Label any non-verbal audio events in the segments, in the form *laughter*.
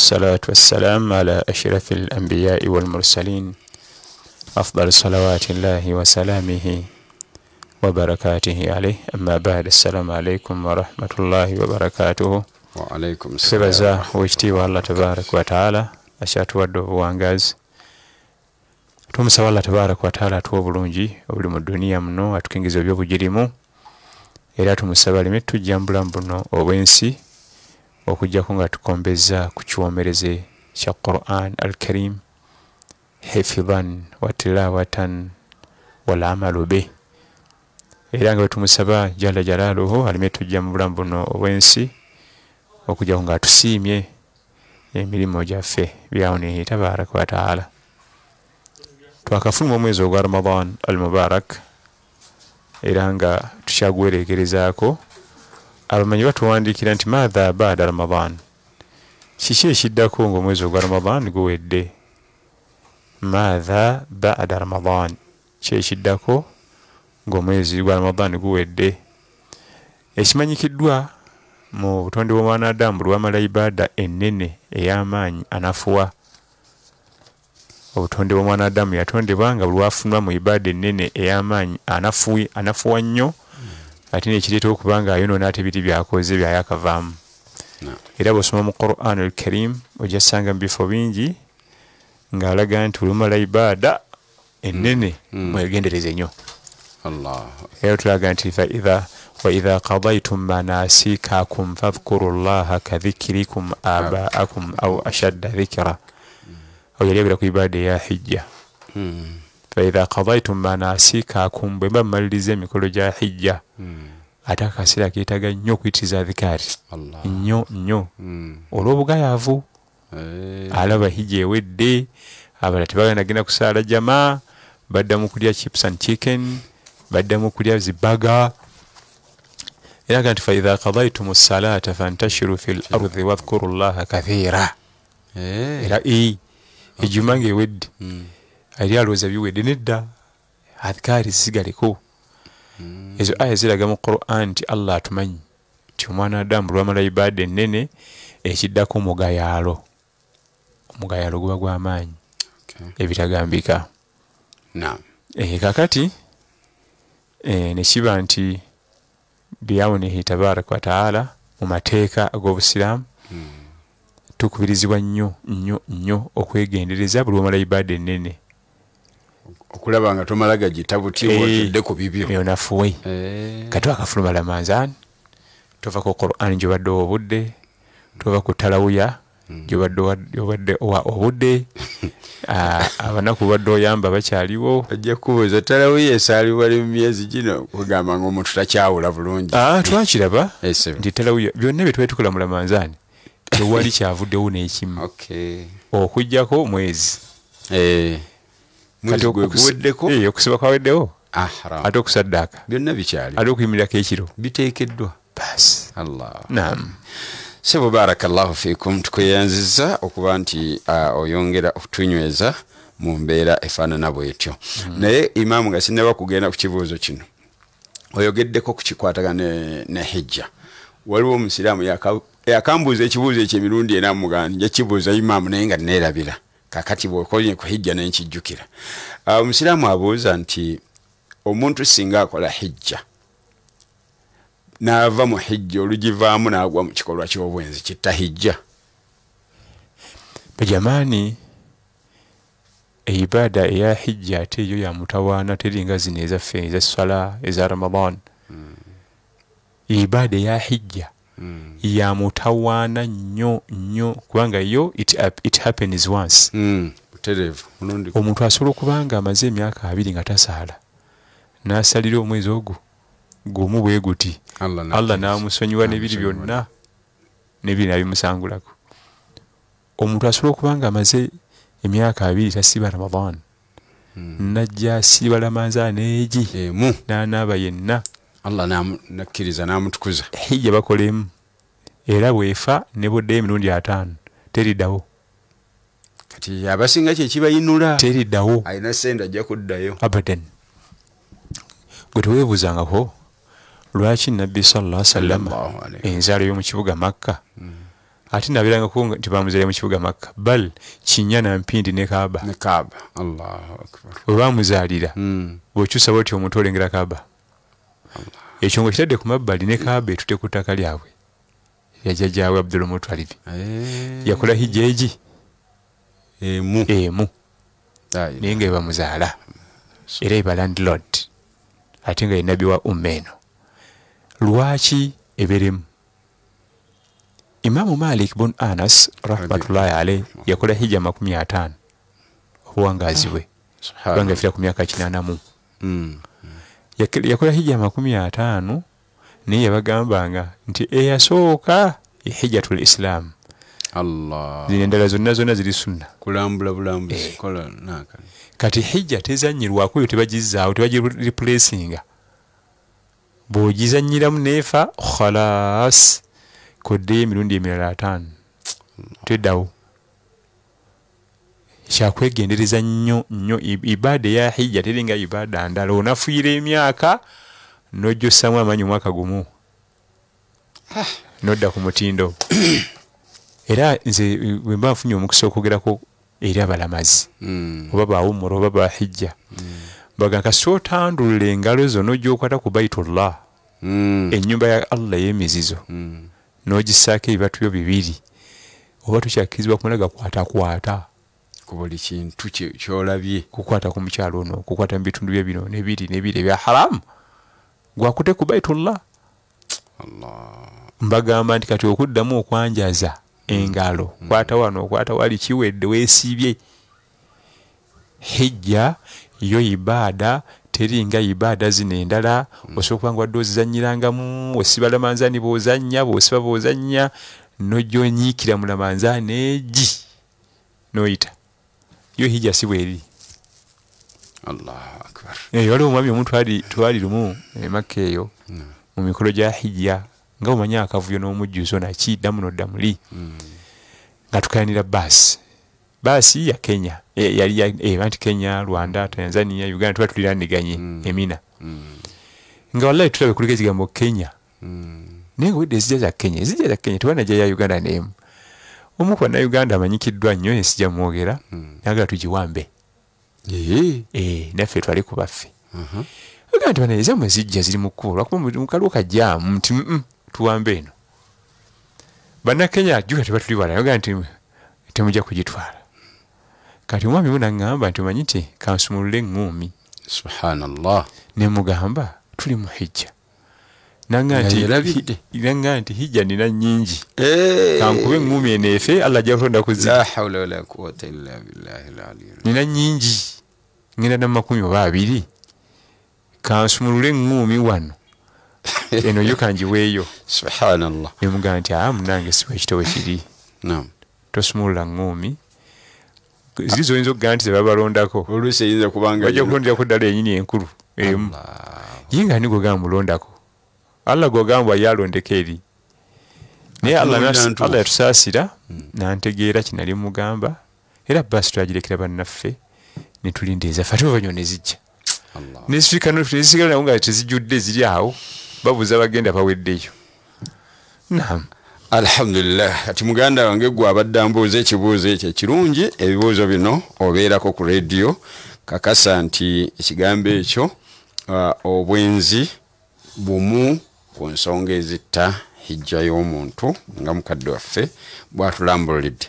الصلاة والسلام على أشرف الأنبياء والمرسلين أفضل صلوات الله وسلامه وبركاته عليه أما بعد السلام عليكم ورحمة الله وبركاته وعليكم السلام فبزا وجتي والله تبارك وتعالى أشهد ودو وانغاز tumusaba allah tabaraka wataala atuwa obulungi obuli mu duniya muno atukengeza ebyobujirimu era tumusaba aleme tujjambulamu buno obwensi okujjako nga tukombeza ku kiwomereze kya quran al karim hifidan watilawatan walamalu be era nga wetumusaba jala jalaluhu alime tujja mu bulamu buno obwensi okujjako nga atusiimye emirimu gyaffe byawuni tabaraka wataala twakafuluma omwezi ogwa ramadan al mubarak era nga tukyagwereegerezaako abamanyi batuwandiikira nti matha bada ramadan kiki ekiddako ngaomwezi ogwa ramadan guwedde matha bada ramadan kyekiddako ngaomwezi gwa ramadan guwedde ekimanyikiddwa mu butonde bwomwana adamu lwamala ibaada ennene ey'amaanyi anafuwa obutonde bwomwana adamu yatondebwa nga bulwafunwa mu ibaada ennene ey'amaanyi anafuwa nnyo ate nekireeta okuba nga ayonoona ate biri byakoze byayakavaamu era bwosoma mu quran al karim ojasanga mubifo bingi ngaalaga nti olumala ibaada enene mm. mm. mwegendereze nnyo era tulaga nti waidha kadaitum manasikakum fadhkuru llaha kadhikirikum abaakum au ashadda dhikira mm. oyali abira ku ibaada eya hijja faidha kadaitum manasikakum bwe mba mumaliriza emikolo gya hijja hmm. ate akaseera keetaga nnyo okwitiriza adhikaari nnyo nnyo hmm. olw'obugayaavu eh. alaba hijja ewedde abala tebaganagenda kusaala jamaa baddamu okulya chips and chicken baddamu okulya zibaga era gaa nti faidha kadaitum salaata fantashiru fi lardi wadhkuru llaha kathiira eh. era ejuma ngaewedde hmm. yali alowooza biwedde nedda adhikaari zisigaleko hmm. ezo aya ziraga mu quran nti allah atumanyi nti omwana adamu lwamala ibaada enene ekiddako omugayaalo omugayaalo guba gwamaanyi ebitagambika eh, kakati eh, nekiba nti biawunihi tabaraka wataala mu mateeka ag'obusiraamu hmm. tukubirizibwa nnyo nnyo nnyo okwegendereza buli wamala ibaada enene okulaba nga tomalaga gitabutiwotudde eh, ku bibyo yonafuwe eh. katwa akafuluma ramazan tova ku quran gyobadde owa obudde tova ku talawuya gyobadde hmm. owa obudde *laughs* ah, abanaku badde oyamba bakyaliwo ajja kukubuuza talawuya esaalibwali mu myezi gino kugamba nga omuntu takyawula bulungi ah, twakiraba eh, nti talawuya byonna bye twetukola mu ramazan tewali *laughs* kyavuddewo n'ekimu okujjako mwezi muntu guweddeko eh, okusiba kwaweddewo ate okusaddaaka byonna bikyali ate okuyimirirako ekiro biteekeddwa bas nam sebo barakallahu fikum tukweyanziza okuba nti uh, oyongera okutunyweza mu mbeera efaanana bwetyo hmm. naye imaamu nga sinaba kugenda ku kibuuzo kino oyogeddeko kukikwataga ne hijja waliwo omusiraamu yakambuuza ekibuuzo ekyo emirundi enamugaa njakibuuza imaamu naye nga neerabira kakati bwokolye ku hijja nenkijjukira ah, omusiraamu uh, abuuza nti omuntu singa akola hijja nava mu hijja olugivaamu nagwa mu kikolwa kyobwenzi kitta hijja bejamaani eibaada eya hijja ate eyo yamutawaana teringa zino ezaffe ezasala eza ramadan hmm. ibaada eya hijja mm. yamutawaana nnyo nnyo kubanga yo it, it happens once mm. omuntu asobola okubanga amaze emyaka abiri nga tasaala n'asalira omwezi ogwo gwomu bwe guti allah n'amusonyiwa nebiri byonna nebiri nabimusangulako omuntu asobola okuba nga amaze emyaka abiri tasiba ramadan mm. najja asiba ramazan egi nanaaba yenna allah nakkiriza namutukuza hijja bakolemu era bwefa nebuddeyo emirundi ataano teriddawo kati abasinga kyekibayinula teriddawo alina sente ajja kuddayo abadan gwe teweebuuzangako lwaki nabbi salla salama enzaalo y'omukibuga makka ate nabeerangako nti bamuzaire mukibuga makka bal kinya nampindi ne kaaba webamuzaalira hmm. bwekyusa bo ti omuntu olengera kaaba ekyo nga kitadde ku mabbali ne kaaba etute ku ttaka lyabwe yajja jawe abdulmutalibi eh. yakola hijja egi emu naye nga ebamuzaala era eba landlord ate nga yenabi wa umma eno lwaki eberemu imamu malik bun anas rahmatullahi ale yakola hijja amakumi ataano obuwangazi bwe kubanga efira ku myaka kinanamu hmm. yakola hijja makumi ataano naye yabagambanga nti eyasooka hija hijjatul islam zino endala zonna zonna ziri sunna eh. kati hijja tezanyirwako yo tebagizaawo tebagiripulesinga bw'ogizanyiramu neefa khalas koddeyo emirundi emirala ataano teddawo kyakwegendereza nnyo nnyo ibaada eya hijja teringa ibaada ndala onafuyira emyaka nojjusamu amanyi omwaka gumu ah. nodda ku mutindo *coughs* era nze bwemba nfunye omukisa okwogerako eri abalamazi hmm. oba bawumura oba bahijja hmm. baga nkasi otandulula engalo zo nojjaokwata ku baitullah hmm. ennyumba ya allah yemizizo nogisaako ebibatu byo bibiri oba tukyakkirizibwa kumala gakwatakwata ku buli kintu kyolabye kukwata ku mukyalo ono kukwata mu bitundu bye bino nebiri nebiri ebya haramu gwakute ku baitullah mbagamba nti kati okuddamu okwanjaza engalo mm. kwata wano okwata wali kiwedde weesibye hijja yo ibaada teringa ibaada zino endala mm. osobola kuba nga wadde ozizanyirangamu osiba lamanzaani bozanya boosiba bozanya nojonyiikira mulamanzaani egi noyita yo hija si bweri eh, waliwo omwami omu twali lumu emaka eh, eyo mm. mu mikolo gya hijja nga omanye akavuyo n'omujjuzo naki ddamu noddamuli mm. nga tukayanira baasi baasi ya kenya eba eh, nti kenya rwanda tanzania uganda tuba tuliraniganye mm. emina nga wallahi tulabe kuliko ekigambo kenya naye ngaowedde ezijja za kenya ezijja za kenya tebanajja ya uganda nemu omukwa na Uganda amanyikiddwa nnyo ensija mwogera nagala hmm. tugiwambe eh, naffe twale ku baffe aga uh-huh. nti banaeza mwe zijja ziri mu kkubo lwakuba mukaliwo kajaamu nti tuwambe eno bannakenya juga tebatuli wala aga nti temujja kugitwala kati omwami munaŋŋamba nti omanyi nti kansumulule eŋŋumi subhanallah nemugamba tuli mu hijja nanga nti hijja nina nyingi eh. kankube ngumi eneefe allah jatonda kuzinina nyingi ngenda namakumi oba abiri kansumulule ngumi wano *laughs* eno yo kanjiweeyo emuga nti a ah, munange siwa ekitowe kiri tosumulula ngumi ziri zoyinza okugaa nti zebabalondakoaja kulondera ku ddala enyini enkulu emu ye nga nigwe gamulondako allah gwagamba yalondeka eri naye allah yatusaasira hmm. nantegeera kinali mugamba era basi twagirekera bannaffe netulindeeza fe atebavanywa nezijja nesiikanesigala nawo nga tezijjudde ziri awo babuuza bagenda baweddeyo nam alhamdulilah kati muganda wange gwe abadde ambuuza ekibuuzo ekyo ekirungi ebibuuzo bino obeerako ku rediyo kakasa nti ekigambo ekyo uh, obwenzi bumu ku nsonga ezitta hijja y'omuntu nga mukadde waffe bwatulambulidde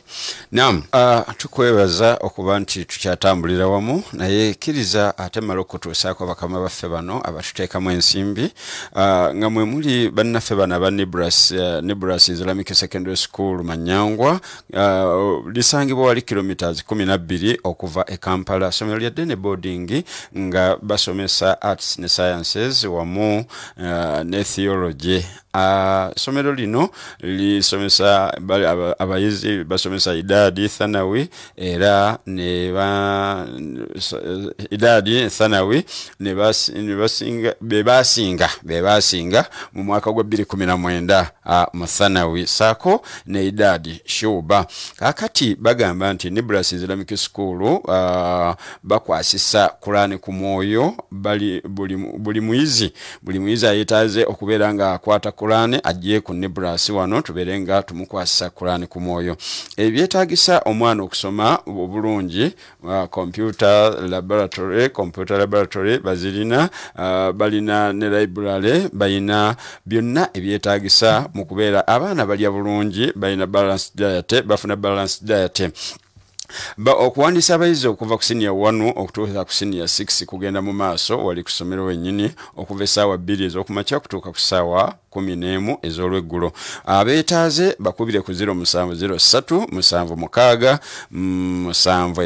nam uh, tukwebaza okuba nti tukyatambulira wamu naye kiriza ate mala okutuusaako bakama baffe bano abatuteekamu ensimbi uh, nga mwe muli bannaffe bano aba nibras uh, nibras islamic secondary school manyangwa uh, lisangibwa wali kilomitas 12 okuva e kampala somero lya dene boarding nga basomesa arts ne sciences wamu uh, ne theology Uh, somero lino lisomesa abayizi basomesa idaadi thanawi era idaadi thanawi bebasinga bebasinga mu mwaka gwa 219 mu thanawi saako ne idaadi shuba kakati bagamba nti nibras islamic school uh, bakwasisa kulani ku mwoyo buli muyizi buli muyizi ayetaze okubeera nga akwata kulani ajjeku nibras wano tubeere nga tumukwasisa kulani ku mwoyo ebyetagisa omwana okusoma obulungi uh, computer laboratory computer laboratory bazirina uh, balina ne library balina byonna ebyetagisa mu kubeera abaana balya bulungi balina balance diet bafuna balance diet okuwandisa abayizi okuva ku sinia 1 okutuusa ku sinia 6 kugenda mu maaso wali kusomero wenyini okuva esaawa 2 ez'okumakya kutuuka ku saawa kumi n'emu ez'olweggulo abeetaaze bakubire ku 07 mm,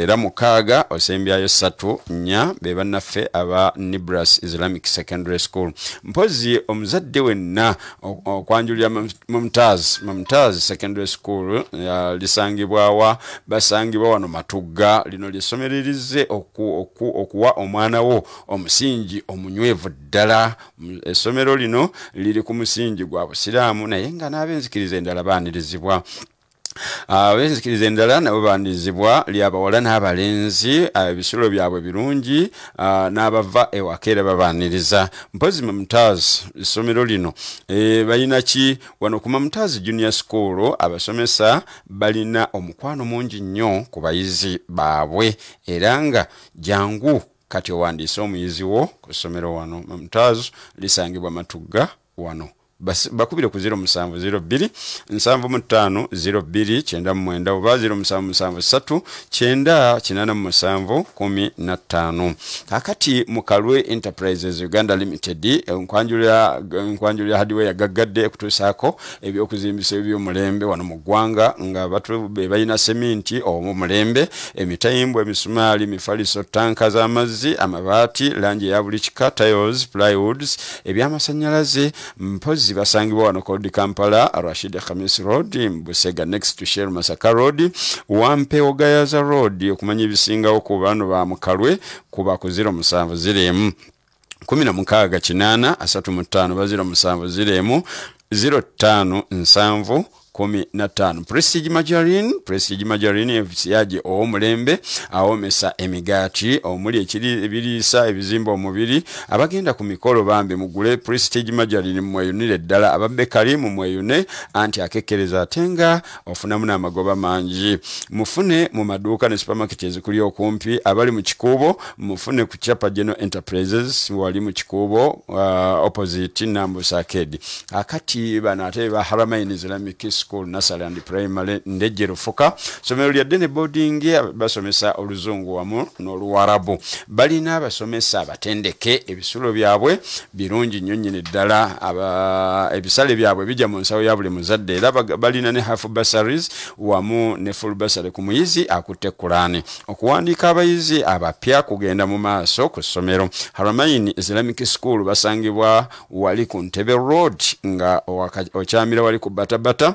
era mukaaga osembyayo 34 be bannaffe aba nibras islamic secondary school mpozi omuzadde wenna okwanjulira mumtaz mumtaz secondary school lisangibwawa basangibwa wano matugga lino lisomererize okuwa omwana wo omusingi omunywevu ddala essomero lino liri ku musingi gwa busiraamu naye nga n'abenzikiriza endala baanirizibwa abenzikiriza endala nabo bandizibwa lyabawala n'abalenzi ebisulo byabwe birungi n'abava ewaka era babaaniriza mpozi mamutaaz essomero lino e, balina ki wano ku mamutaaz junior school abasomesa balina omukwano mungi nnyo ku bayizi baabwe era nga jangu kati owandiise omuyizi wo ku ssomero wano mamutaaz lisangibwa matugga wano bakubire ku 07025029 oba 0773987715 kaakati mukalwe enterprises uganda limited enkwanjulo eh, ya hadiwe yagaggadde okutuusaako ebyokuzimbisa ebyomulembe wano mu ggwanga nga balina seminti omu mulembe emitayimbwa emisumaali mifaliso tanka z'amazzi amabaati langi eya buli kika tiles plywoods ebyamasannyalaze mpozi abakozi basangibwa wano kodi kampala rashid khamis road busega next to shell masaka road wampe ogayaza road okumanya ebisingawo ku bano ba mukalwe kuba ku 07 ziremu 16 8 35 bazira musanvu ziremu 05 nsanvu 15 prestige majarine prestige majarine yaje omulembe awomesa emigaati omuli ekiri ebiriisa ebizimba omubiri abagenda ku mikolo bambi mugule prestige majarine mweyunire ddala ababe kalimu mweyune anti akekereza atenga ofunamu n'amagoba mangi mufune mu maduuka ne supermarket ezikuli okumpi abali mu kikuubo mufune ku chapa geno enterprises wali mu kikuubo uh, opposite nambusaked akati bano ate baharamaine ziramikiso school nursery and primary ndejero foka somero lya den boarding basomesa oluzungu wamu n'oluwarabu balina abasomesa abatendeke ebisulo byabwe birungi nnyo nyini ddala ebisale byabwe bijja mu nsawo ya buli muzadde era balina ne half basaries wamu ne full basary ku muyizi akutte kulaani okuwandiika abayizi abapya kugenda mu maaso ku ssomero haramain islamic school basangibwa wali ku ntebe road nga okyamira wali ku batabata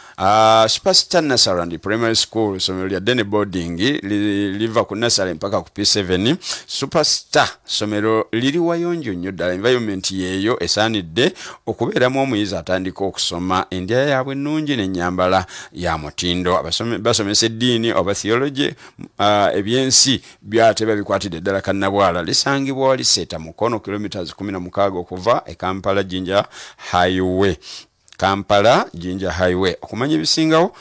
Uh, ah, Superstar Nursery and Primary School somero lya Denny Boarding li, liva ku nursery mpaka ku P7 Superstar somero liri wayonjo nnyo ddala environment yeeyo esaanidde okubeeramu omuyizi atandika okusoma endya yaabwe ennungi n'ennyambala ya mutindo basomesa eddiini oba theology uh, ebyensi byate babikwatidde eddala kannabwala lisangibwa waliseeta mukono kilomitas 16 okuva e kampala jinja highway kampala jinja highway okumanya ebisingawo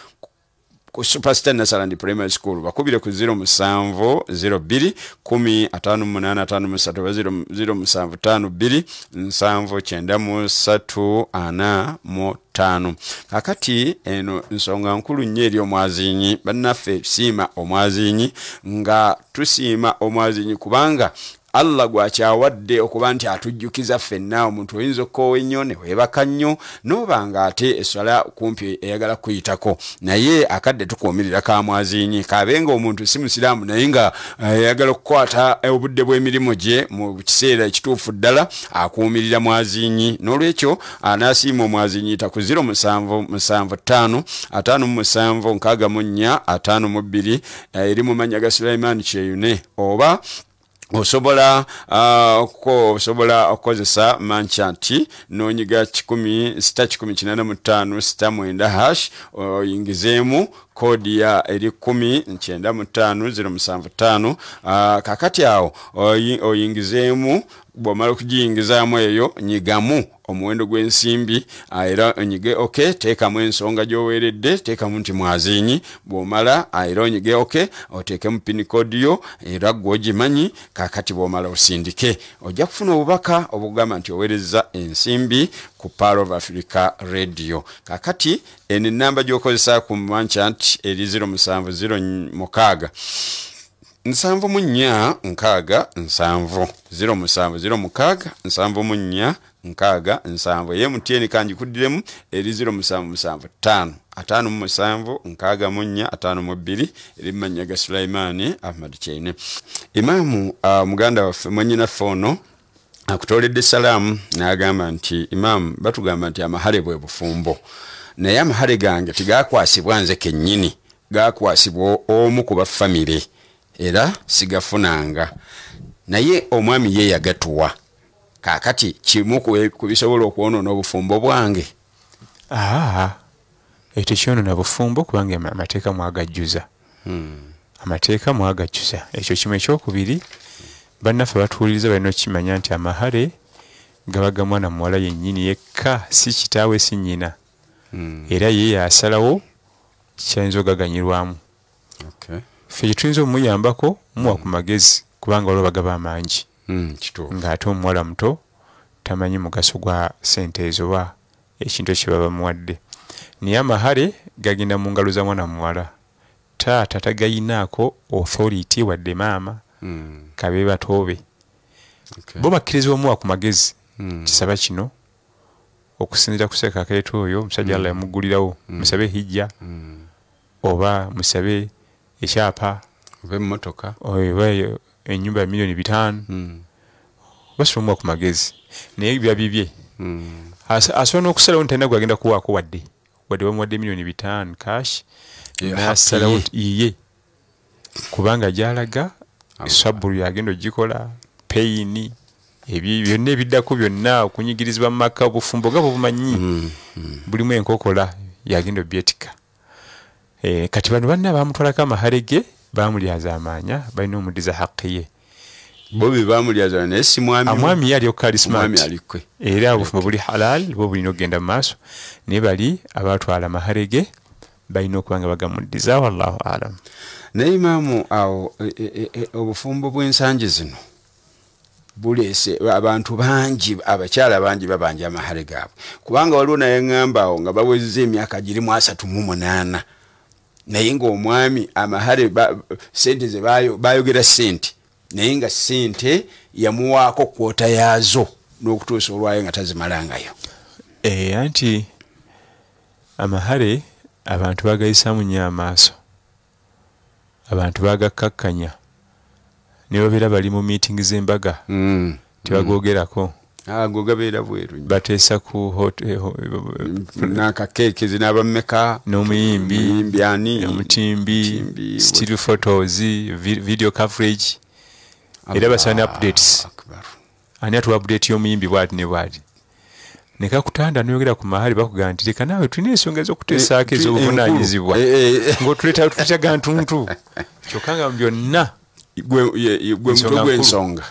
ku superstar nasaland primary school bakubire ku 07258537052973745 kakati eno nsonga nkulu nnyo eri omwazinyi bannaffe siima omwazinyi nga tusiima omwazinyi kubanga allah gwakyawadde okuba nti atujjukiza ffenna omuntu oyinza okkoowa ennyo newebaka nnyo nobanga ate eswala kumpi eyagala kuyitako naye akadde tukuumirira kamwaziinyi kabenga omuntu si musiraamu naye nga eyagala eh, okukwata obudde bw'emirimu gye mu kiseera ekituufu ddala akuumirira mwaziinyi n'olwekyo anasiima omwaziinyi taku 0755 564 52 erimumanya ga sulaimaani kyeyune oba osobola uh, osobola okukozesa manca nti nonyiga kikumi sita kikumi kinana mutaano sita mwenda hash oyingizeemu kodi ya eri 10 nchenda mutano zero musanvu tano ah, kakati yao oyingizemu bomara kujingiza amweyo nyigamu omuwendo gwensimbi aira ah, nyige okay teka mwensonga joweredde teka munti mwazinyi bomara ah, aira nyige okay oteke mpini kodiyo era gwoji manyi kakati bomara usindike ojja kufuna obubaka obugama nti oweleza ensimbi ku pal of africa radio kakati eno enamba gyokozesa ku manchant eri 0704 7 7 7 7 7 7 7 7 7 7 7 7 ataano musanvu nkaaga munya ataano mu bbiri eri mumanya ga sulaimaani ahmad chaine imaamu uh, muganda waffe mwanyinaffe ono akutoledde salaamu n'agamba nti imaamu batugamba nti amahale bwe bufumbo naye amahale gange tigakwasibwa nze kennyini gakwasibwa omu ku bafamire era sigafunanga naye omwami ye yagatuwa kakati kimu kubisobola e, okwonoona obufumbo bwange aa etekyonoona bufumbo kubanga amateeka mwagajjuza hmm. amateeka mwagajjuza ekyo kimu ekyokubiri bannaffe batuuliriza balina okukimanya nti amahale gabaga mwana muwala yennyini yekka si kitaawe si nyina hmm. era ye yasalawo kyayinza ogaganyirwamu fe kyetuyinza omumuyambako muwa ku magezi kubanga waliwo bagaba amangi hmm, ngaate omuwala muto tamanyi mugaso gwa sente ezo ba ekintu ekye babamuwadde naye amahale gagenda mu ngalo za mwana muwala taata tagayinaako authority wadde maama kabe batobe bo bakkirizibwa omuwa ku magezi hmm. kisaba kino okusinzira ku sekakaeta oyo omusajja hmm. alla yamugulirawo hmm. musabe hijja oba musabe ekyapa oba emotoka oba enyumba ya miliyoni bitaano basobola omuwa ku magezi naye byabibye asobola n'okusalawo nti talina gwe agenda kuwaako wadde wadde bamuwadde emiliyoni bitaano kash nasalawo iye kubanga gyalaga esaburu yagenda ogikola peyini byonna ebiddako byonna okunyigirizibwa mumaka obufumbo gabo bumanyi hmm, hmm. bulimu enkokola yagenda obyetika eh, kati bano banna bamutwalako amaharege bamulyaza amaanya balina omudiza haqi ye amwami ah, ye aliok era obufumbo buli halal bwe bulina okgenda mumaaso naye bali abatwala maharege balina okuba nga bagamuddizaawo allahu alam naye imaamu awo e, e, e, obufumbo bw'ensangi zino bulese abantu bangi abakyala bangi babanja amahale gaabwe kubanga waliwo naye ngamba awo nga baweza emyaka girimu asatu mu munaana naye ngaomwami amahale sente ze bayogera sente naye nga sente yamuwaako kwota yaazo n'okutuusa olwayo nga tazimalangayo e anti amahale abantu bagayisamu nnyo amaaso abantu bagakkakkanya nibabeera bali mu miitingi z'embaga mm. tibagogerako mm. ago ah, gabeera bweru bateesa ku nakakekezi n'abameka n'omuyimbiani omutimbi stil photos video coverage era basaba ne updates ani atuwa update y'omuyimbi bwati ne bwati nekakutanda noyogera ku mahali bakugamba nti leka naawe tulina ensonga ez'okuteesaako eh, eh, ez'obuvunaanyizibwa eh, ngaotuleeta tutyaga ntuntu kyokka nga byonna gwensonga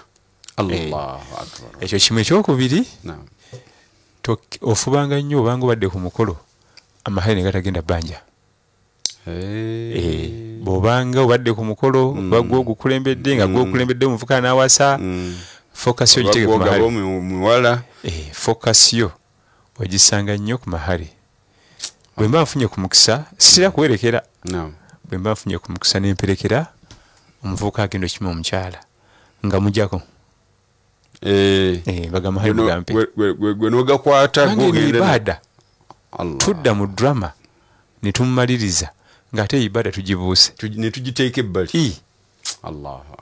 ekyo kimu ekyokubiri ofubanga nnyo obanga obadde ku mukolo amahali negatagenda bbanja bwobanga obadde ku mukolo bagwe mm. ogukulembedde nga gweokulembedde mm. omuvuka nawasa mm. fokasiyo gitegeomuwala fokasiyo wagisanga nnyo ku mahale bwe mba nfunye ku mukisa sitera mm. kuwerekera bwe mba nfunye ku mukisa nemperekera omuvubuka agenda okima omukyala nga mujako eh. eh, bagamahalegampegwe nogakwatagibaada tudda mu drama netumumaliriza ngaate eibaada tugibuuse netugiteeka ebbali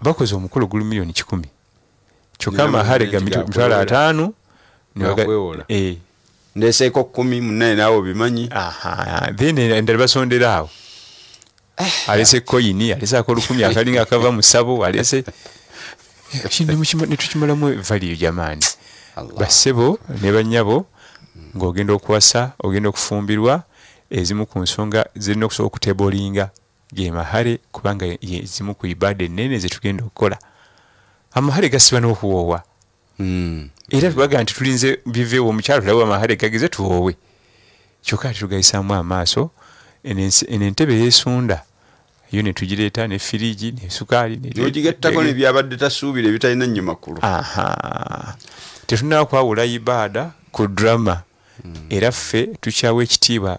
bakoze omukolo gulu miliyoni kikumi kyokka amahale ga mitwalo ataano newewola eh. ndeseko kumi munane naawe obimanyi then endala basondera awo eh, alese koyini aleseako lukumi akalinga akava musabo alese netukimalamu evaliyo gyamaani bassebo ne banyabo ng'ogenda okuwasa ogenda okufumbirwa ezimu ku nsonga zirina okusobola okutebolinga gemahare kubanga ezimu ku ibaada enene zetugenda okukola amahare gasiba n'okuwoowa era tubaga nti tulinze biveewo omukyalo tulawe amahale gagize tuwoowe kyokka ti tugayisaamu amaaso enentebe yesunda yo netugireeta ne firigi nesukaali ogigattako nebyabadde tasuubira ebitalina nyumakulu tetunaba kwawula ibaada ku drama hmm. era ffe tukyawo ekitiibwa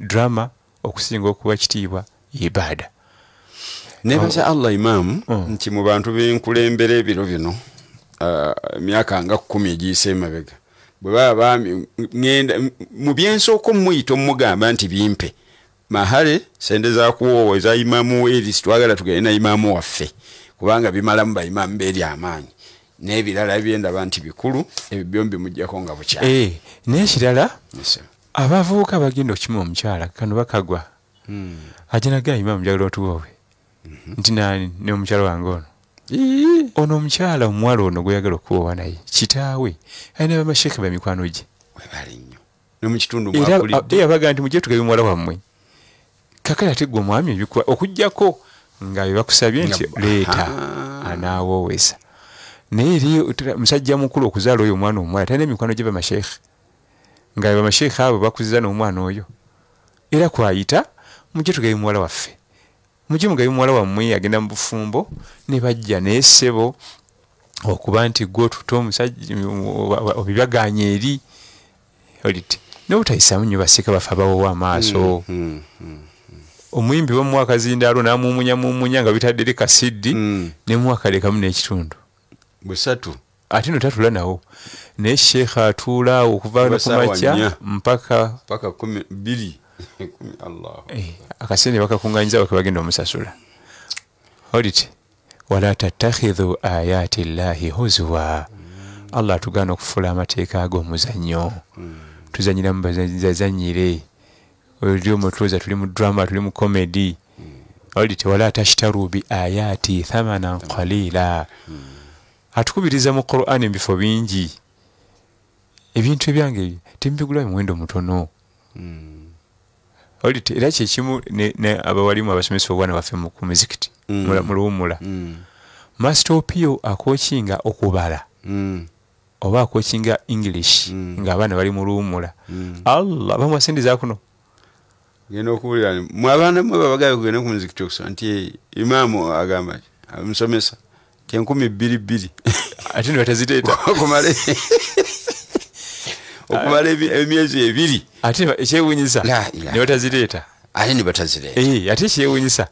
drama okusinga okuba kitiibwa ibaada nebaza oh. allah imaamu oh. nti mu bantu benkulembera ebiro bino Eh, emyaka nga kkumi egiyise emabega bwebaba bami ŋenda mu byensooka omumuyita omugamba nti bimpe mahale sente zakuwoowa eza imaamu weeris twagala tugende naimaamu waffe kubanga bimalamu baimaamu beeri amaanyi n'ebirala ebyendaba nti bikulu ebibyo mbimugjako nga bukya eh, n'ekirala abavubuka bagenda okukima omukyala kano bakagwa hmm. ajanaga imaamu jagala otuwoowe mhm. nti nani n'omukyala wange ono ono omukyala omuwala ono gweyagala okuwowa naye kitaawe alina bamasheeke bamikwano gye yabaga nti mujje tugabe muwala wammwe kakale ate gwe omwami obikuba okugjako nga bebakusabye nti leeta ah. anaawoweza naye eri musajja mukulu okuzaala oyo omwana omuwala talina emikwano gye bamasheekhe nga bebamasheekhe abo bakuziza n'omwana oyo era kwayita mujje tugabe muwala waffe mujimuga yomuwala wammwe agenda mu bufumbo ne bajja neesebo okuba nti gwe otuta omusajja obibaganya eri olit nobutayisamu nyo basika bafe bawowa amaaso hmm, hmm, hmm, omuyimbi bamuwaka zindaalo namumunya mumunya nga bitadde ri kasiddi nemuwaka lekamu n'ekitundu ate no tatula nawo naye sheekha atuula awo okuva nakumaca mpaka *laughs* Eh, akasente bakakunganyiza bakebagenda omusasula olit wala tattakhidhu ayaati llahi huzwa allah atugaana okufuula amateeka ag'omuzannyo tuzanyiramu bazanyire oli omutuuza tuli mu drama tuli mu comedi olit wala tashtaru bi ayaati thamanan kalila atukubiriza mu quran ebifo bingi ebintu ebyange ebyo temubigulwa emuwendo mutono hmm. olite era kyekimu abawalimu abasomesa obwana baffe ku mizikiti muluwumula mm. mastopio mm. akokinga okubala mm. oba akokinga english ngaabaana bali muluwumula allah bamuwa sente zakuno genaokuwuliramwabaana mwe babagabe kugenda ku mizikiti okusoma nti imaamu agamba musomesa tenkumi bbiri bbiri ate ne batazitetakumale *laughs* *laughs* okumala emyezi ebiri ate ekyewunyisa ne batazireeta ate ne batazireeta ate ekyewunyisa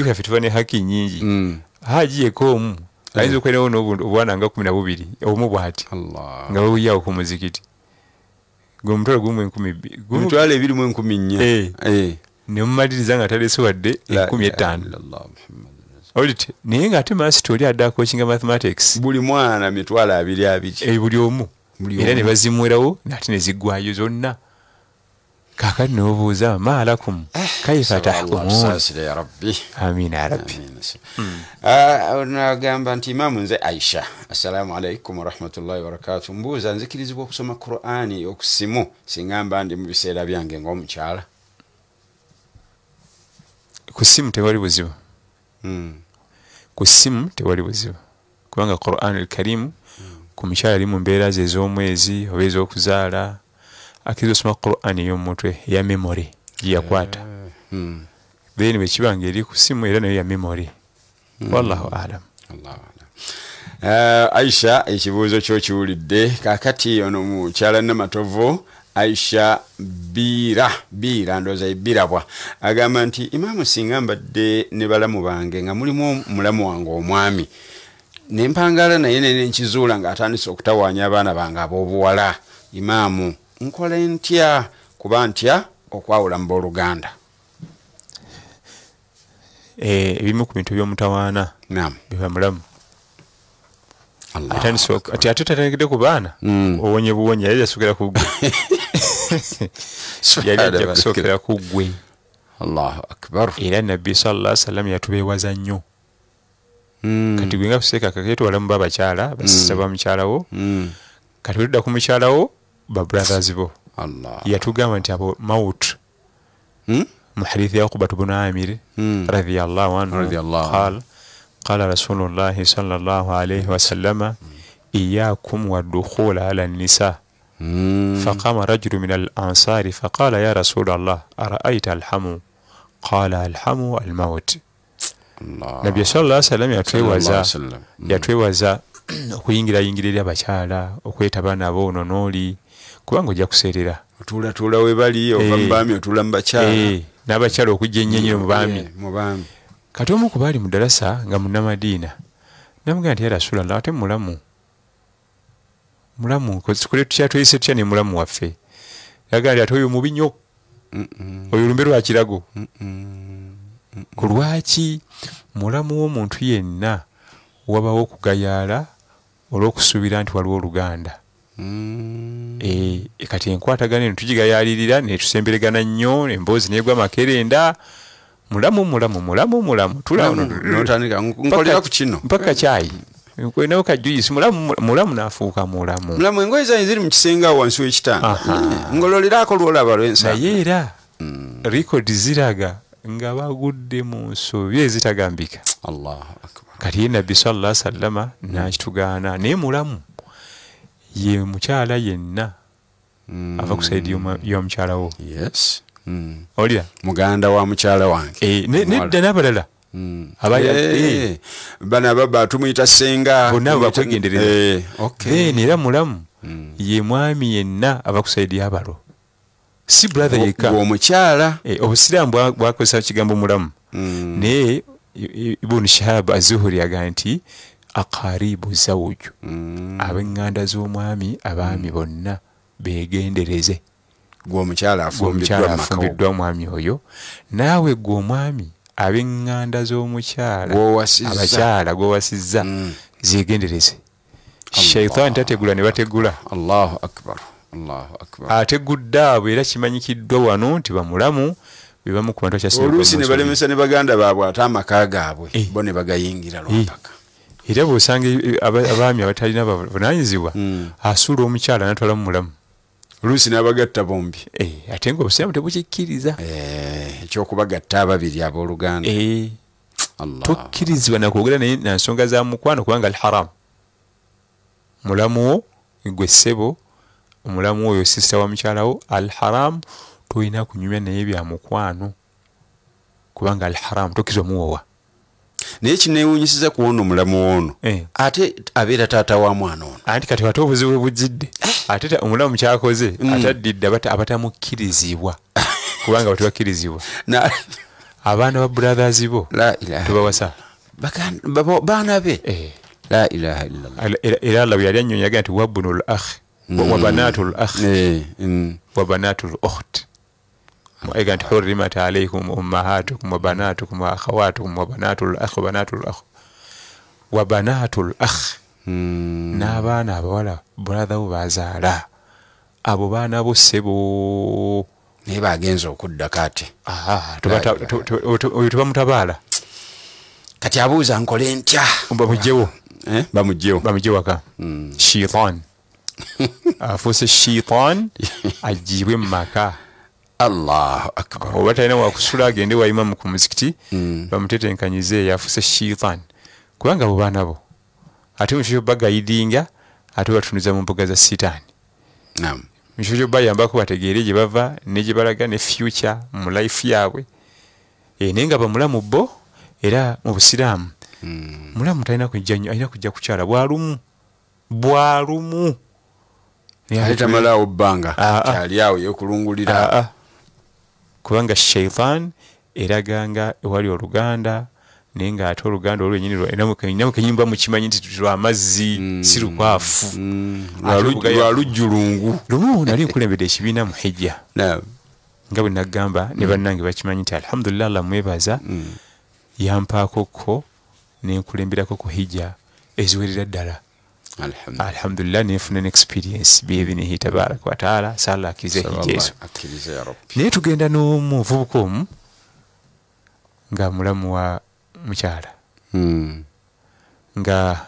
ukafe tuba ne haki nyingi mm. haji yekoomu eh. ayinza okwerawo nobwana nga kumi nabubiri obumu bwati nga bawuyawo ku muzikiti gwemutwalo gumu enkumibiritwalo ebiri mu enkumi nnya eh. eh. nemumaliriza nga talesi wadde enkumi etaano olit naye ngaate masitoli addakochinga mathematics buli mwana mitwalo abiri abiri buli omu era ne bazimwerawo naate neziggwayo zonna kaka nobuuza maalakum kaifata amiinaagamba nti imaamu nze aisha assalaamu alaikum warahmatullahi wabarakatu mbuuza nzikirizibwa okusoma qurani okusimu singamba ndi mubiseera byange ngaomukyala kusimu tewali buzibu hmm. kusimu tewali buzibu kubanga quran alkarimu ku mikyala eri mu mbeera ze ez'omwezi oba ez'okuzaala akkiriza osoma quran ey'omumutwe eya memory gyeyakwata eh, hmm. then bwe kiba nga eri ku simu era nayo ya memory hmm. wallahu alam eh, aisha ekibuuzo kyokiwulidde kakati ono mukyala namatovo aisha biira biira ndooza ebirabwa agamba nti imaamu singa mbadde ne balamu bange nga mulimu mulamu wange omwami nempangala naye nene nkizuula ng'atandise okutawaanya abaana bange ab'obuwala imaamu nkole ntya kuba ntya okwawula mu booluganda eh, ebimu ku bintu by'omutawaana biba mulamu ati ate tatengedde ku baana mm. owonye buwonye yali yasokera ku gwe yali ajja kusookera ku gwe era nabbi sallaw salam yatubeewaza nnyo mm. kati gwenga kuseeka kaketwala muba bakyala hmm. basisa mm. bamukyalawo mm. kati wedda ku mukyalawo babrothers bo yatugamba nti abo maut hmm? muhadithi mm? yakuba tubunu amir mm. radiallahu anhual qala rasulullahi salllah alaihi wasalama mm. iyakum wadukhula ala nisa mm. faqama rajulu min al ansari faqala ya rasulllah araaita alhamu qala alhamu almaut al nabi salla salam yatwewaza hmm. yatwewaza okuyingirayingira eri abakyala okwetaba nabo nonooli kubanga ojja kuseerera otulatula webali obamubaami eh. otula mubakyala eh. n'abakyala okujja ennyenyo mubaami kati omu kuba ali mu dalasa nga munnamadiina namugenda nti ya rasula llah ate mulamu mulamu kole tutya tweyise tutya ne mulamu waffe agaa ti ate oyo mubi nnyo oyo lumbe lwakirago kulwaki mulamu w'omuntu yenna wabawo okugayaala olw'okusuubira nti waliwo oluganda mm. eh, eh, kati enkwatagana eno tugigayaalirira netusemberegana nnyo emboozi negwa makerenda mulamu mulamu mulamu mulamu tulampaka kyayi nawe kajuisi mulamu nafuuka mulamu mulamu engoye zanye ziri mukisenga wansi wekitanga ngololeraako lwolaba lwensanaye era mm. rikodi ziraga nga bagudde mu nsobi ezitagambika kati ye nabbi salaa sallama mm. nakitugaana naye mulamu ye mukyala yenna mm. ava ku saidi y'omukyalawo mm. olira muganda wa mukyala wange eh, nedda n'abalala eh, eh. bana baba tumuyita senga bonna abo bakwegendereraen era mulamu ye mwami yenna ava ku saidi y'abalo si brother yeka omukyala eh, obusiraamu bwakozesa kigambo mulamu hmm. naye ibuni shahab azuhuri agaa nti akaribu zawuju hmm. abeŋŋanda z'omwami abaami hmm. bonna begendereze gwomukyala afumbiddwa mwami oyo naawe gweomwami abeŋŋanda z'omukyalaabakyala gwowasizza zegendereze shaitaani tategula ne bategula allahu akbar ate guddaabwe era kimanyikiddwa wano nti bamulamu bebamu ku bantu oluusi ne balemesa ne baganda baabwe ate amaka gaabwe eh. bo ne bagayingira lwampaka eh. era bwosanga e, e, abaami abatalina bavunanyizibwa hmm. asuula omukyala natwala mumulamu oluusi n'abagatta bombi eh, ate nga obusiraamu tebukikkiriza ekyokubagatta ababiri abooluganda tokkirizibwa nakwogera naye nansonga za mukwano kubanga alharamu mulamuwo gwe ssebo omulamu oyo sisita wa mukyalawo al haramu tolina kunyumya naye byamukwano kubanga al haramu tokiza omuwowa naye kinewunyisiza kuwona omulamu ono eh. ate abeera taata wa mwana ono anti kati eh. ate obuzibu bujidde ate omulamu kyakoze mm. ataddidde abatamukkirizibwa *laughs* kubanga batebakkirizibwa abaana ba brothers bo tubawasa baana be eh. la ilaha ilallah era allah bwe yali anyonyaga nti wabunu lakhi wabanatul mm. eh, akh wabanatul ukht aiga nti hurimat alaikum ummahatukum wabanatukum waakhawatukum wabanatul akh wabanatul akh wabanatul akh hmm. n'abaana abawala brother bo bazaala abo baana bo sebo naye bagenza okuddako ate oyo tebamutabaala kati abuuza nkole ntya bamugjewo eh? bamugjewo hmm. waka hmm. shitan afuuse *laughs* ah, shaitan agiibwe *laughs* mu maka oba talina wakusula agende waima ku muzikiti hmm. bamutetenkanyize afuuse shaitan kubanga bubaana bo ate mukifo kyoba gaidinga ate batunuza mu mbuga za sitaani mukifo kyoba yambako bategeere gye bava negye balaga ne fyuca mu laifu yaabwe eh, naye nga bamulamu bo era mu busiraamu hmm. mulamu talina kujja nyo alina kujja kukyala bwalumu bwalumu alitamalawo bbanga ah, ah. kyali awo yokulungulira ah, kubanga shaitan eraganga ewali oluganda naye ngaate oluganda olwenyininamukenyumba mukimanyi nti lwamazzi mm, si lukwafu mm. lwalujjulungu lumu nali nkulembedde ekibiina muhijja nga bwe nagamba ne mm. bannange bakimanyi nti alhamdulilah allah mwebaza yampaakoko nenkulemberako ku hijja eziwerera ddala alhamdulillah nefuna neexperiensi byebinihi tabaraka wataala sala akizehijaeso naye tugenda nomuvubuka omu nga mulamu wa mukyala hmm. nga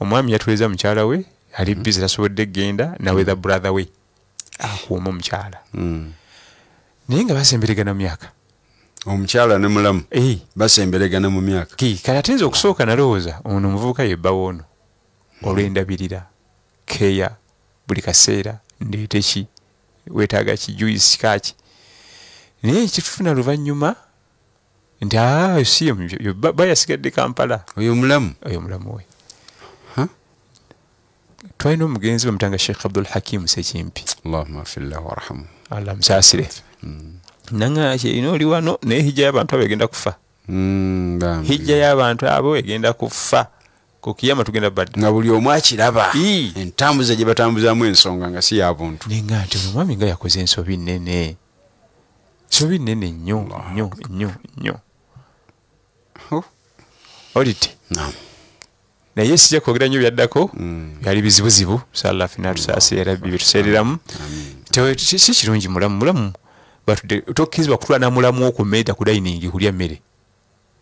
omwami yatuleza mukyala we ali hmm. bizi tasobodde genda nawe the hmm. brother we akuuma omukyala naye nga basemberegana mumyaka omukyala nemulamu basemberegana mumyaka kati ateinza okusooka nalowooza ono omuvubuka yebbawo ono olwendabirira keya buli kaseera ndeeteki wetaaga ki juice kaki naye kitufuna luvanyuma nti ah, siba yasigadde kampala oyo mulamu we twalina omugenzi bamutanga sheikh abdulhakim sekimpi allamusaasire mm. nanakyeina oli wano naye hijja y'abantu abo egenda kufa mm, hijja y'abantu abo egenda kufa kukiyama tugenda badda nga buli omu akiraba entambuza gye batambuzaamu ensonga nga si yabuntu nenga nti omwami nga yakoze ensobi nene nsobi nene oh, nnyo nnyo nnyo nnyo olite naye sijja kwogera nnyo byaddako mm. byali bizibuzibu sala finatusaserabi byetuseereramu si kirungi mulamu mulamu batudde tokkirizibwa kutula namulamu okumeta ku dayiningi kulya mmere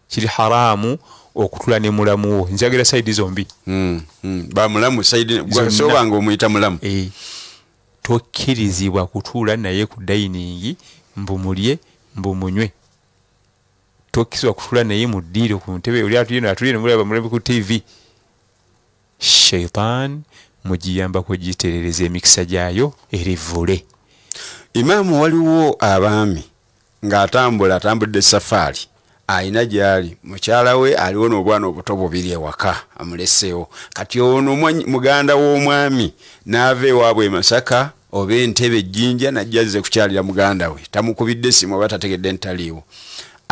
kiri haraamu okutula ne mulamu wo njagira saidi zombi hmm, hmm. bamulamu sobanga omuyita mulamu eh, tokkirizibwa kutuula naye ku dayiningi mbumulye mbumunywe tokkirizibwa kutuula naye mu ddiiro ku ntebe oli atulye natulye nomulaba mulabe ku tv sheitan mugiyambaku egiterereza emikisa gyayo erivule imaamu waliwo abaami ng'atambula atambudde safaari ayina gyali mukyala we aliwo n'obwana obuto bubiri ewaka amuleseewo kati ono muganda w'omwami n'ava ewaabwe e masaka oba entebe ejjinja najja azize kukyalira muganda we tamukubidde simu oba tategedde ntaliiwo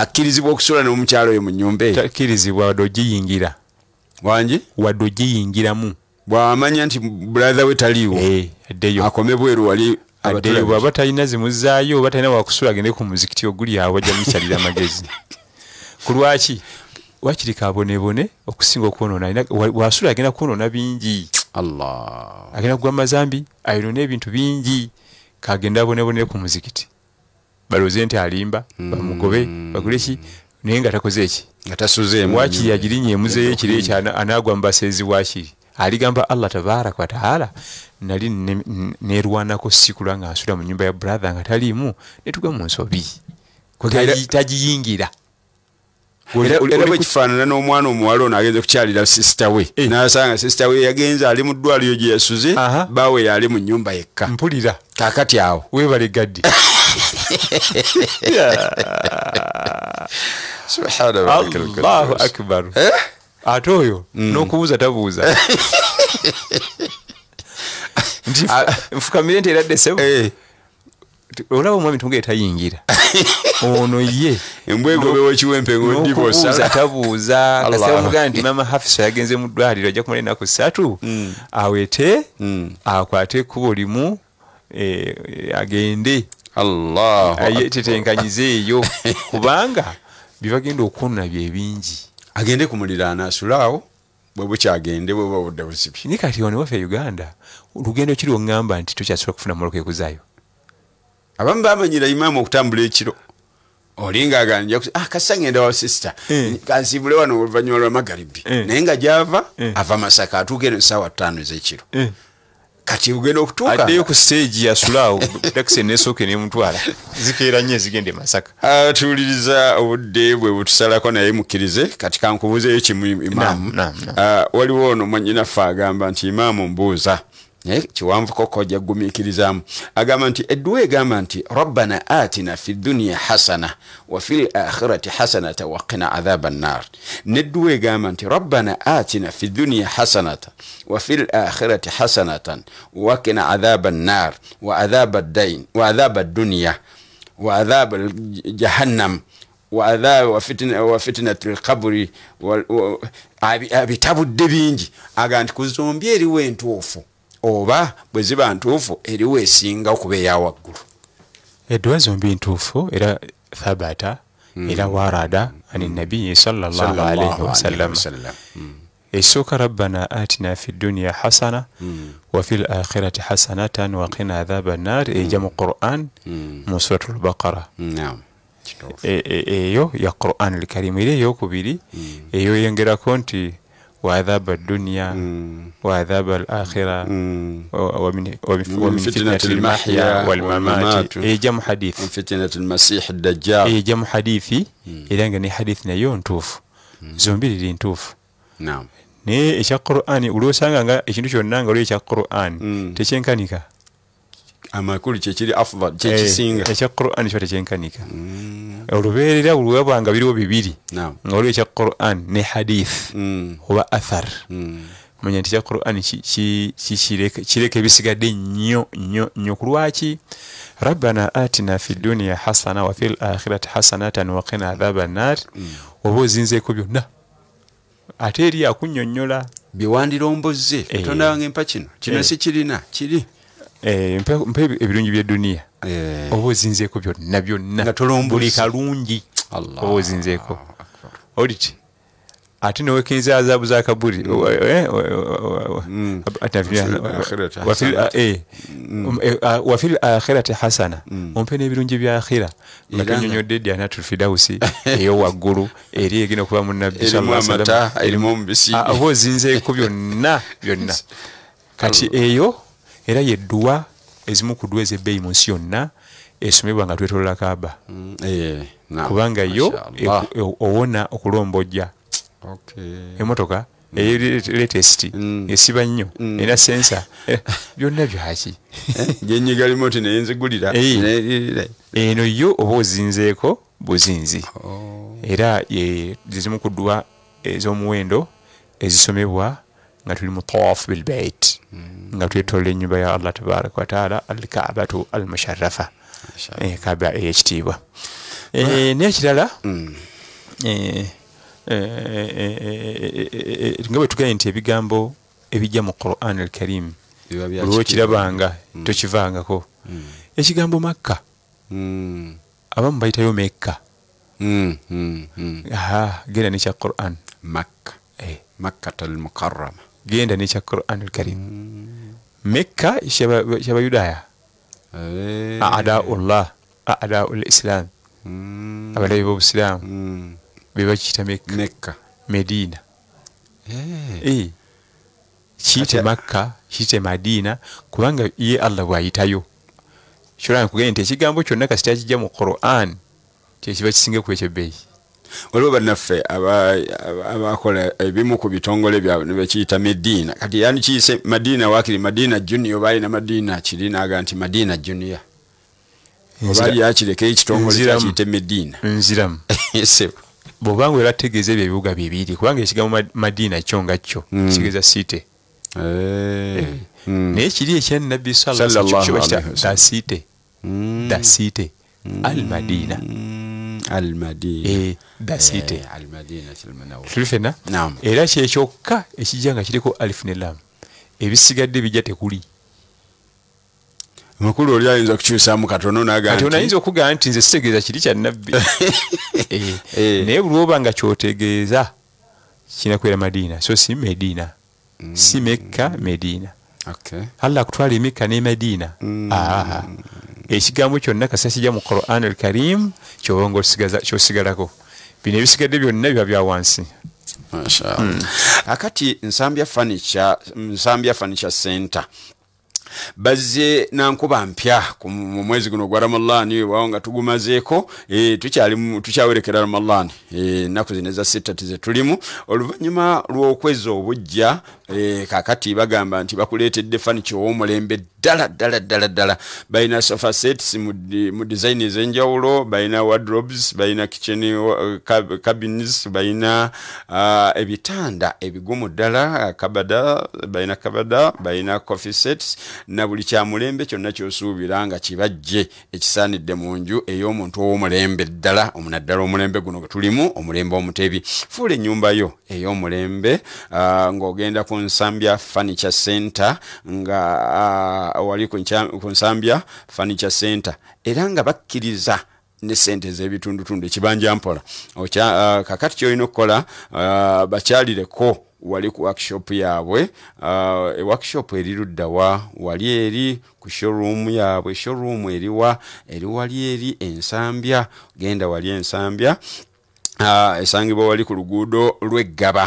akkirizibwa okusula n'omukyala oyo mu nyumba eyoakkirizibwa wadde ogiyingira wangi wadde ogiyingiramu bwamanya nti bulaha we taliiwo eh, addeyo akome bweru wali addeyo bwaba talina zimuzaayo oba talina wakusula agende ku muzikiti oguli awo ajja mukyalira amagezi *laughs* ku lwaki wakiri kabonebone okusinga okwonona wasula agenda kwonona bingi agenda kugwa mumazambi ayonona ebintu bingi kagenda abonebonere ku muzikiti balooze nti alimba hmm. bamugobe bagoleki naye nga takoze eki wakiri agirinya emuzeyo ekiro ekyo anagwa mubasenzi wakiri aligamba allah tabaraka wataala nali nerwanako sikulwa nga nsula mu nyumba ya brother nga taliimu netugwa mu nsobi kwegtagiyingira era bwekifaanana n'omwana omuwala ono agenza okukyalira sisita we eh. nasanga sisita we yagenze ali mu ddwaliro gye yasuze bawe yali mu nyumba yekka mpulira kaakati awo weebale gadde *laughs* subhanallahu akbar eh? ate oyo mm. n'okubuuza tabuuza *laughs* nti nfukamire nti eradde sebu eh. olaba omwami tonga etayingira *laughs* ono ye embwegobewekiwempengondibosatabuuza *laughs* asamugana nti mama hafisa yagenze mu ddwaliro ajja kumala ennaku ssatu mm. awete mm. akwate ekkubo limu e, agende tetenkanyize eyo *laughs* kubanga byebagenda okwonna byebingi agende ku muliraano asulaawo bwebukyagende bwebabudde buzibi naye kati oniwaffe uganda lugendo kiriwo ŋŋamba nti tokyasobola kufuna mmoloka ekuzaayo abamu bamanyira imaamu okutambula ekiro olinga agaanja kasa ah, ngenda wa sisita eh. kansibule wano oluvanyuma lwa magaribi eh. naye nga gyava eh. ava masaka atuuka eno esaawa ttaano ezekiro kati ugenda okutuukaaddeyo ku stegi yasulaawo dakisa *laughs* nesooka nemutwala zikeera nnyo ezigende masaka tuwuliriza obudde bwe butusalako naye mukkirize kati kankubuzeyo kimu imaamu uh, waliwo ono mwanyinaffe agamba nti imaamu mbuuza Eh, kiwanvu koko ojja kugumiikirizamu agamba nti edduwa egamba nti rabbana atina fi dduniya hasana wa fi lakhirati hasanata waqina adhaba nnar nedduwa egamba nti rabbana atina fi dduniya hasanata wa fi lakhirati hasanatan waqina adhaba nnar wa adhaba ddain wa adhaba dduniya wa adhaba jahannam wa fitinati lkaburi abitabudde bingi aga nti ku eriwo entuufu oba bwe ziba ntuufu eriwo esinga okuba eya waggulu edduwa zombi ntuufu era thabata hmm. era warada ani nabiyi sawasalam esooka rabbana atina fi dduniya hasana hmm. wa fi lakhirati hasanatan waqina adhaba nnaar hmm. eja mu quran mu surat lbaqara e, e, eyo ya quran alkarimu era eyokubiri eyoyengerako nti وعذاب الدنيا وعذاب الآخرة ومن ومن فتنة المحيا والممات إيه جم حديث من فتنة المسيح الدجال إيه جم حديثي إذا إيه عندي حديث نيون توف زومبي دي توف نعم ني إيش القرآن ولو سانغ إيش نشوف نانغ ولو إيش القرآن تشين كانيكا amakulu kyekiri afval kyekisinga eh, ekya quran kyo tekyenkanika olubeerera olwebwanga biriwo bibiri nga waliwo ekya quran ne hadith oba mm. athar manya mm. nti ekya quran kireka ebisigadde nnyo nnyo nnyo ku lwaki rabbana atina fi duniya hasana wa fi lakhirati hasanatan waqina adhaba nar mm. oba ozinzeeko byonna ate eri akunyonyola byewandirombozze eh. tondawange mpa kino kino eh. sikirina kiri Eh, mpe ebirungi byedduniya oba eh. ozinzeeko byonna byonnabuli kalungi oba ozinzeeko olit ate newekinza azaabu zakaburi wafi lakhirati hasana ompe n'ebirungi bya akhira atunyonyodde dianatul fidausi eyo waggulu eri egena okuba munabbi oba ozinzeeko byonna byonna kati eyo era yedduwa ezimu ku dduwa ez'ebbeeyi mu nsi yonna esomebwa nga twetolola kaaba mm, eh, kubanga yo e-, e-, owona okulombojja emotoka mm. eyoletest mm. esiba nnyo era sensa *laughs* eh, byonna byaki eh, genyigalimuti neyenzigulira eno yo oba ozinzeeko buzinzi oh. era ezimu ku dduwa ez'omuwendo ezisomebwa nga tuli mu tof bilbait nga twetolola enyumba ya allah tabaraka wataala alkabatu almusharafa kaba eyekitiibwa nekirala nga bwetugaye nti ebigambo ebijja mu quran alkarim olwokirabanga tokivangako ekigambo makka abamu bayitayo mekka genda nekya quran makka makkat almukarama genda n'ekya quranul karimu mekka kyabayudaaya eh. adaullah adaul islam hmm. abalabi b'obusiraamu hmm. bebakiyita mekka medina kiyite eh. eh. makka kiyite madina kubanga ye allah bwayitayo kyola nkugende nti ekigambo kyonna kasita kijja mu quran kyekiba kisinga ku ekyebbeeyi waliwo banaffe abakola ebimu ku bitongole byabwe nibekiyita medina kati yani kiyise madina wakiri madina junior obaalina madina kiri naga nti madina junior obaliyakirekeyo ekitongolekyakiyite medina nziramu *laughs* bwobanga era tegeeza ebyo ebibuga bibiri kubanga ekigambo madina kyo ngakyo hmm. kigeza site eh, eh, hmm. naye kiri ekyanabbi sakyo kyobakita dasite dasite al madina almadinaflifena eh, eh, era kyekyokka ekijja nga kiriko alifu nelam ebisigadde bijja tekuli mukulu oli ayinza okukyusamu katono nti onayinza okugaa nti nze sitegeeza kiri kyannabbi *laughs* eh, naye buliwoba nga kyotegeeza kirina kubeera madiina so si medina mm. si mekka medina allah akutwala emekka nemadiina mm. ah, ah, ah. ekigambo kyonna kasa kijja mu quran al karim kyoba ngaokyosigalako bino ebisigadde byonna biba bya wansi hmm. akati nsambya fanica center bazze nankuba mpya mu mwezi guno gwa ramalan wawo nga tugumazeeko e, tukyawerekera ramalan enaku zine za sitati zetulimu oluvanyuma lwokweza obujja Eh, kakati bagamba nti bakuleetedde fanicha owomulembe ddala ddala ddala ddala balina sofa sets mu design ezenjawulo balina wardrobes balina kitchen eh, cabins balina ah, ebitanda ebigumu ddala kabada balina kabada balina coffee sets na buli kyamulembe kyonna kyosuubira nga kibajje ekisaanidde mu nju ey'omuntu ow'omulembe ddala omunaddala omulembe guno gwe tulimu omulembe omutebi fuula ennyumba yo ey'omulembe ah, ng'ogenda ku ku nsambya fanica center nga ah, wali ku nsambya fanica center era nga bakkiriza nesente zebitundutundu ekibanja mpola ah, kakati kyolina okukola ah, bakyalireko wali ku workshop yaabwe eworkshop eriruddawa wali eri ku showroom yaabwe showroom eriwa eri wali eri ensambya genda wali ensambya esangibwa wali ku luguudo lweggaba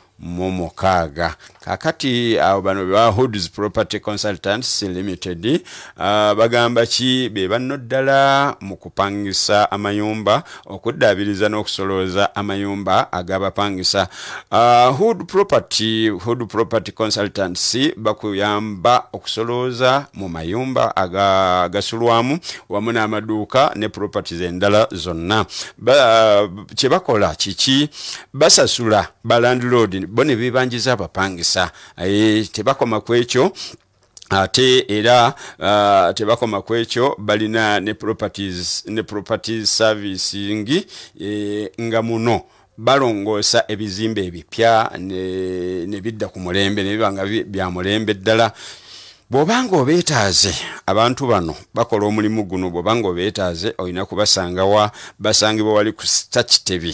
mumukaaga kakati awo bano beba hoods property consultants limited bagamba ki bebanno ddala mu kupangisa amayumba okuddaabiriza n'okusolooza amayumba agabapangisa hood property hood property consultants bakuyamba okusolooza mu mayumba agasulwamu wamu n'amaduuka ne properties endala zonna kyebakola kiki basasula balandload bo ne bibanjiza abapangisa tebakoma ku ekyo ate era uh, tebakoma ku ekyo balina ne properties servicing e, nga muno balongoosa ebizimbe ebipya ne bidda ku mulembe ne bibanga bya mulembe ddala bw'obanga obeetaaze abantu bano bakola omulimu guno bw'obanga obeetaaze olina kubasangawa basangibwa wali ku stachtevy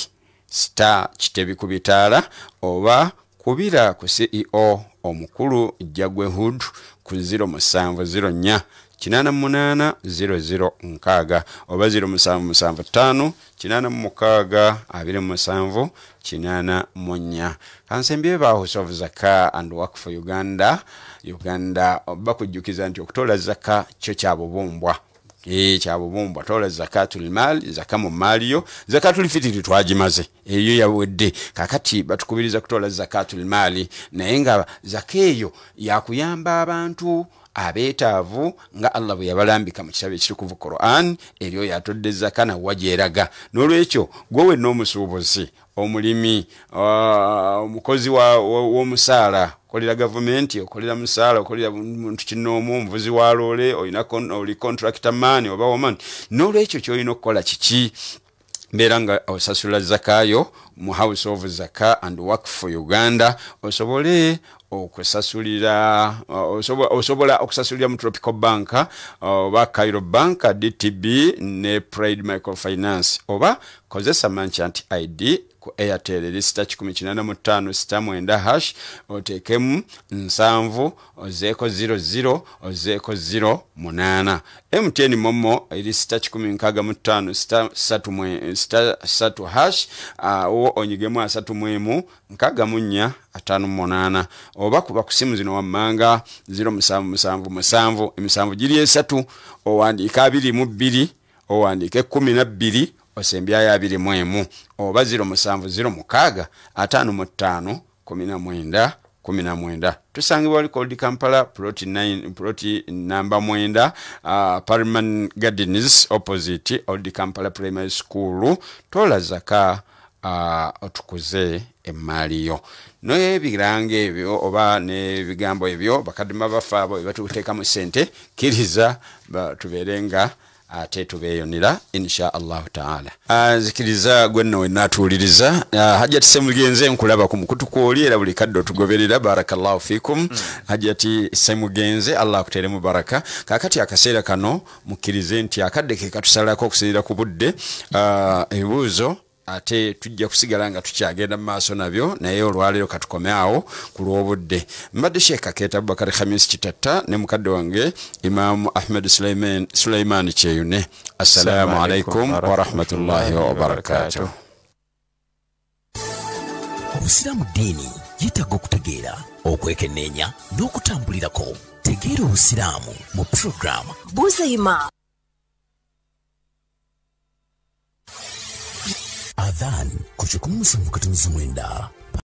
star kitebi ku bitaala oba kubira ku ceo omukulu jagwehood ku 0704 88 oba 75786784 kansembye bahusof zaka and work for uganda uganda bakujjukiza nti okutoola zaka kyo kyabubumbwa kyabubumbwa tola zakatulmal zaka mumaaliyo zakatulfitiri twagimaze eyo yawedde kakati batukubiriza kutola zakatulmaali naye nga zaka eyo yakuyamba abantu abeetaavu nga allah bwe yabalambika mu kitabo ekiri kuvu quran eryo yatodde zaka nawa gyeraga n'olwekyo gwe wenna omusuubuzi omulimi omukozi w'omusaala okolera gavumenti okolera musaala okolera muntu kinoomu omuvuzi wa loole oli contracta man oba woman nolwekyo kyolina okukola kiki mbeera nga osasula zakayo mu house of zaka and work for uganda osobole okusasulira osobola okusasulira mu tropical bank oba cairo bank dtb ne pride microfinance oba kozesa manchant id ku airtel lisita 1895 hash oteekemu 7 ozeeko 00 ozeeko 08 mtn momo lisita 1653 hash awo onyigemu 3mu 648 oba kuba ku simu zino wammanga 077 emisanvu giri esatu owandiika 22 owandiika 12 osembyayo 2irimuemu oba 07056519 tusangibwa oli cold kampala ploti namba 9 parliament gardens opposite old kampala primary school tolazaka Uh, otukuze emaaliyo noebirango ebyo oba nebigambo ebyo bakadima bafaabo ebatukuteekamu sente kkiriza tubeere nga uh, ate tubeeyonera insha allahu taala nzikiriza ah, gwenna wenatuwuliriza ah, hajati semugenzi nkulaba ku mukutu kwoli era buli kadde otugoberera barakallahu fikum hajati hmm. semugenzi allah akutere mubaraka kakati akaseera kano mukkirize nti akadde kekatusalako okusinira ku budde ah, ebibuuzo uh, ate tujja kusigala nga tukyagenda mumaaso nabyo naye olwaleero katukome awo kulwobudde mbadde sheka keta abubakari khamis kitatta ne mukadde wange imamu ahmed suleimani kyeyune assalamu alaikum warahmatullahi wabarakatu obusiraamu ddiini yetaga okutegeera okwekenneenya n'okutambulirako tegeera obusiraamu mu puroguramu buzaima adhan kuchukua msango